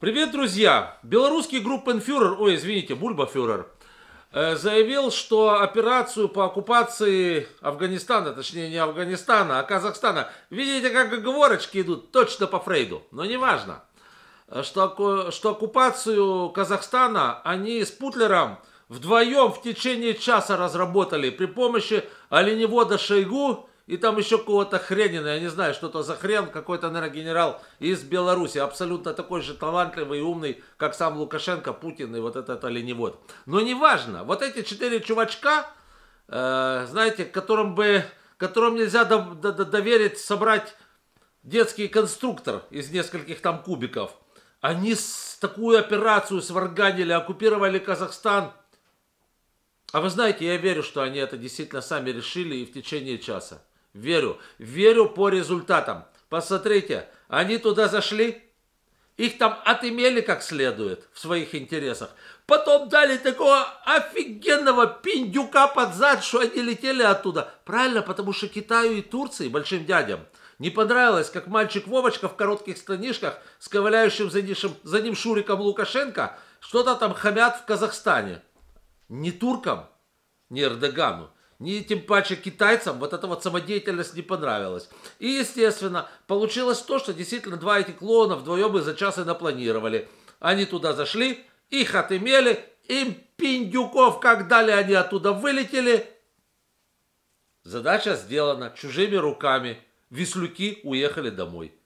Привет, друзья! Белорусский группенфюрер, ой, извините, бульбафюрер, э, заявил, что операцию по оккупации Афганистана, точнее не Афганистана, а Казахстана, видите, как оговорочки идут точно по Фрейду, но неважно, э, что, что оккупацию Казахстана они с Путлером вдвоем в течение часа разработали при помощи оленевода Шойгу и там еще кого-то хрененый, я не знаю, что то за хрен, какой-то, наверное, генерал из Беларуси, абсолютно такой же талантливый и умный, как сам Лукашенко, Путин и вот этот оленевод. Но неважно, вот эти четыре чувачка, э, знаете, которым бы, которым нельзя до, до, до, доверить собрать детский конструктор из нескольких там кубиков. Они с, такую операцию сварганили, оккупировали Казахстан. А вы знаете, я верю, что они это действительно сами решили и в течение часа. Верю. Верю по результатам. Посмотрите, они туда зашли, их там отымели как следует в своих интересах. Потом дали такого офигенного пиндюка под зад, что они летели оттуда. Правильно, потому что Китаю и Турции, большим дядям, не понравилось, как мальчик Вовочка в коротких станишках, с ковыляющим за, нишем, за ним Шуриком Лукашенко что-то там хамят в Казахстане. Не туркам, не Эрдогану, ни тем паче китайцам вот эта вот самодеятельность не понравилась. И, естественно, получилось то, что действительно два этих клона вдвоем и за час и напланировали. Они туда зашли, их отымели, им пиндюков как дали, они оттуда вылетели. Задача сделана чужими руками. Веслюки уехали домой.